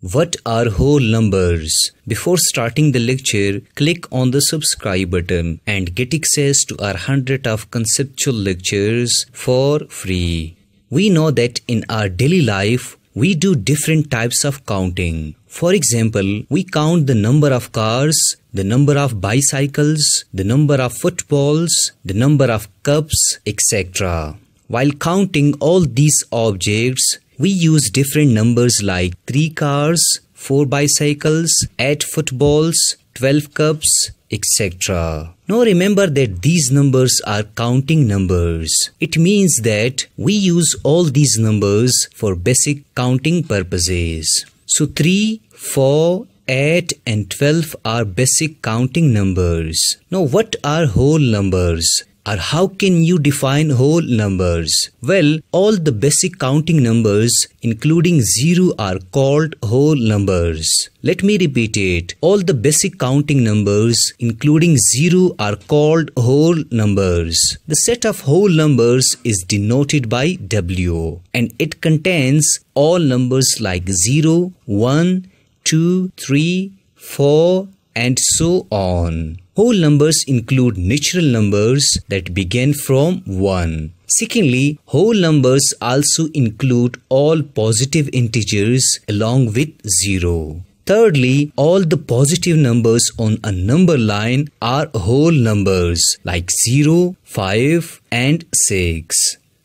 What are whole numbers? Before starting the lecture, click on the subscribe button and get access to our hundred of conceptual lectures for free. We know that in our daily life, we do different types of counting. For example, we count the number of cars, the number of bicycles, the number of footballs, the number of cups, etc. While counting all these objects, we use different numbers like 3 cars, 4 bicycles, 8 footballs, 12 cups, etc. Now remember that these numbers are counting numbers. It means that we use all these numbers for basic counting purposes. So 3, 4, 8 and 12 are basic counting numbers. Now what are whole numbers? or how can you define whole numbers? Well, all the basic counting numbers including 0 are called whole numbers. Let me repeat it. All the basic counting numbers including 0 are called whole numbers. The set of whole numbers is denoted by W and it contains all numbers like 0, 1, 2, 3, 4 and so on. Whole numbers include natural numbers that begin from 1. Secondly, whole numbers also include all positive integers along with 0. Thirdly, all the positive numbers on a number line are whole numbers like 0, 5 and 6.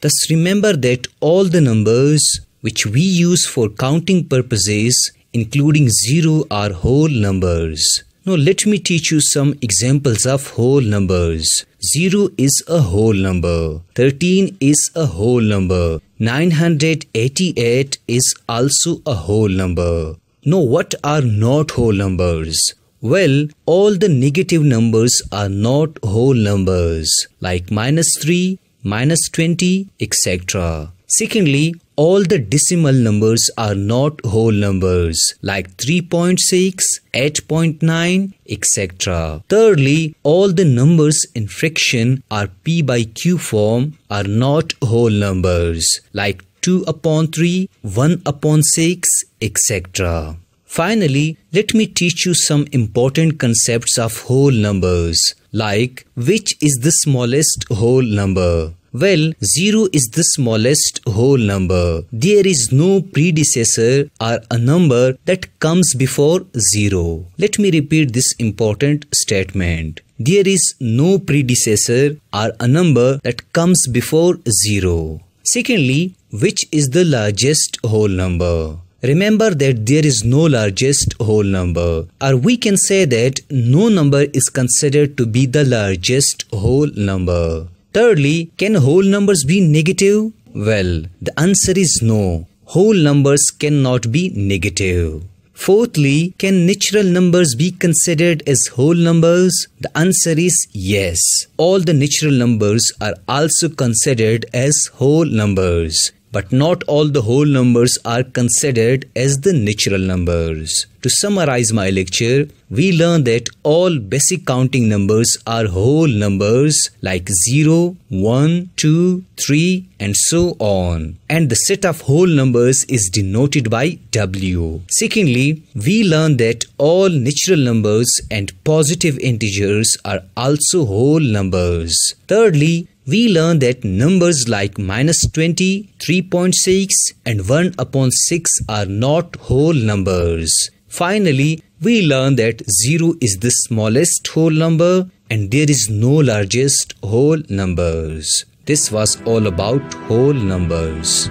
Thus remember that all the numbers which we use for counting purposes including 0 are whole numbers. Now let me teach you some examples of whole numbers. 0 is a whole number. 13 is a whole number. 988 is also a whole number. Now what are not whole numbers? Well, all the negative numbers are not whole numbers like minus 3, minus 20, etc. Secondly, all the decimal numbers are not whole numbers like 3.6, 8.9, etc. Thirdly, all the numbers in fraction are p by q form are not whole numbers like 2 upon 3, 1 upon 6, etc. Finally, let me teach you some important concepts of whole numbers like which is the smallest whole number well, 0 is the smallest whole number. There is no predecessor or a number that comes before 0. Let me repeat this important statement. There is no predecessor or a number that comes before 0. Secondly, which is the largest whole number? Remember that there is no largest whole number, or we can say that no number is considered to be the largest whole number. Thirdly, can whole numbers be negative? Well, the answer is no. Whole numbers cannot be negative. Fourthly, can natural numbers be considered as whole numbers? The answer is yes. All the natural numbers are also considered as whole numbers. But not all the whole numbers are considered as the natural numbers. To summarize my lecture, we learn that all basic counting numbers are whole numbers like 0, 1, 2, 3 and so on. And the set of whole numbers is denoted by W. Secondly, we learn that all natural numbers and positive integers are also whole numbers. Thirdly, we learn that numbers like minus 20, 3.6 and 1 upon 6 are not whole numbers. Finally, we learn that 0 is the smallest whole number and there is no largest whole numbers. This was all about whole numbers.